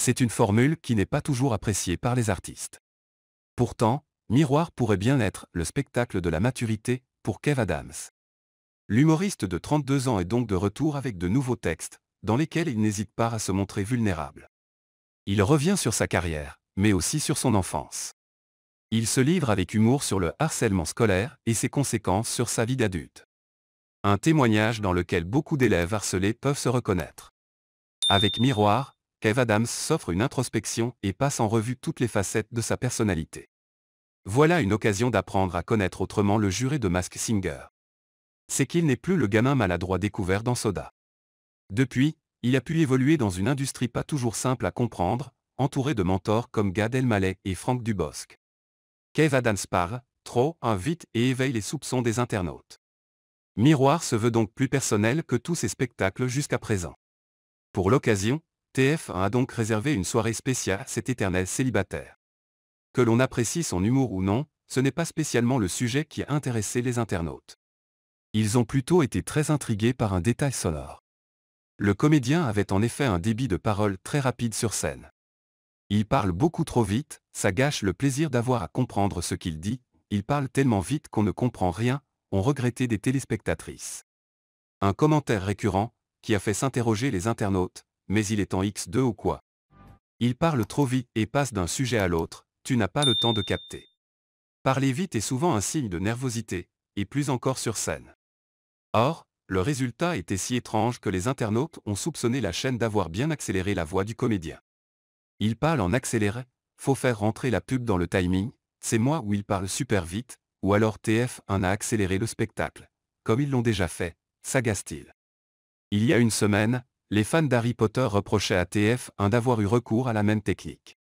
C'est une formule qui n'est pas toujours appréciée par les artistes. Pourtant, Miroir pourrait bien être le spectacle de la maturité pour Kev Adams. L'humoriste de 32 ans est donc de retour avec de nouveaux textes, dans lesquels il n'hésite pas à se montrer vulnérable. Il revient sur sa carrière, mais aussi sur son enfance. Il se livre avec humour sur le harcèlement scolaire et ses conséquences sur sa vie d'adulte. Un témoignage dans lequel beaucoup d'élèves harcelés peuvent se reconnaître. Avec Miroir, Kev Adams s'offre une introspection et passe en revue toutes les facettes de sa personnalité. Voilà une occasion d'apprendre à connaître autrement le juré de Mask Singer. C'est qu'il n'est plus le gamin maladroit découvert dans Soda. Depuis, il a pu évoluer dans une industrie pas toujours simple à comprendre, entouré de mentors comme Gad Elmaleh et Franck Dubosc. Kev Adams parle, trop, invite et éveille les soupçons des internautes. Miroir se veut donc plus personnel que tous ses spectacles jusqu'à présent. Pour l'occasion, TF1 a donc réservé une soirée spéciale à cet éternel célibataire. Que l'on apprécie son humour ou non, ce n'est pas spécialement le sujet qui a intéressé les internautes. Ils ont plutôt été très intrigués par un détail sonore. Le comédien avait en effet un débit de parole très rapide sur scène. Il parle beaucoup trop vite, ça gâche le plaisir d'avoir à comprendre ce qu'il dit, il parle tellement vite qu'on ne comprend rien, ont regretté des téléspectatrices. Un commentaire récurrent, qui a fait s'interroger les internautes, mais il est en X2 ou quoi Il parle trop vite et passe d'un sujet à l'autre, tu n'as pas le temps de capter. Parler vite est souvent un signe de nervosité, et plus encore sur scène. Or, le résultat était si étrange que les internautes ont soupçonné la chaîne d'avoir bien accéléré la voix du comédien. Il parle en accéléré, faut faire rentrer la pub dans le timing, c'est moi où il parle super vite, ou alors TF1 a accéléré le spectacle, comme ils l'ont déjà fait, sagace-t-il. Il y a une semaine, les fans d'Harry Potter reprochaient à TF1 d'avoir eu recours à la même technique.